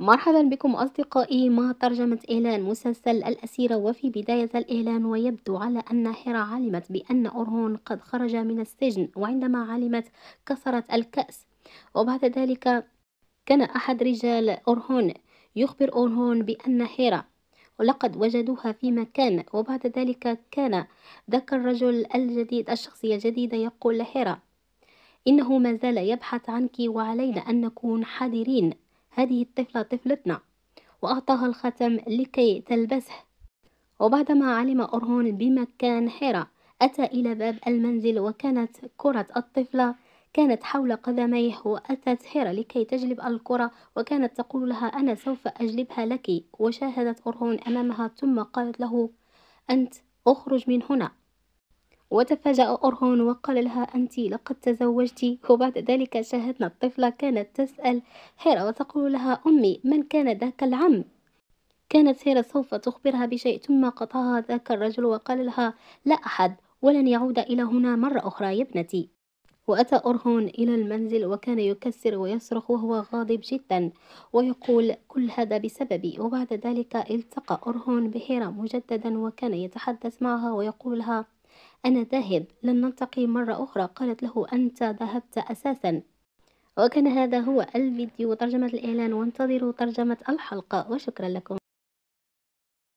مرحبا بكم أصدقائي مع ترجمة إعلان مسلسل الأسيرة وفي بداية الإعلان ويبدو على أن هيرا علمت بأن أورهون قد خرج من السجن وعندما علمت كسرت الكأس وبعد ذلك كان أحد رجال أورهون يخبر أورهون بأن هيرا ولقد وجدوها في مكان وبعد ذلك كان ذاك الرجل الجديد الشخصية الجديدة يقول لهيرا إنه ما زال يبحث عنك وعلينا أن نكون حذرين هذه الطفلة طفلتنا وأعطاها الخاتم لكي تلبسه وبعدما علم أرهون بمكان حرة أتى إلى باب المنزل وكانت كرة الطفلة كانت حول قدميه وأتت حرة لكي تجلب الكرة وكانت تقول لها أنا سوف أجلبها لك وشاهدت أرهون أمامها ثم قالت له أنت أخرج من هنا وتفاجأ أرهون وقال لها أنت لقد تزوجت وبعد ذلك شاهدنا الطفلة كانت تسأل هيرا وتقول لها أمي من كان ذاك العم كانت هيرا سوف تخبرها بشيء ثم قطعها ذاك الرجل وقال لها لا أحد ولن يعود إلى هنا مرة أخرى يا ابنتي وأتى أرهون إلى المنزل وكان يكسر ويصرخ وهو غاضب جدا ويقول كل هذا بسببي وبعد ذلك التقى أرهون بهيرا مجددا وكان يتحدث معها ويقول لها أنا ذاهب لن نلتقي مرة أخرى قالت له أنت ذهبت أساسا وكان هذا هو الفيديو وترجمة الإعلان وانتظروا ترجمة الحلقة وشكرا لكم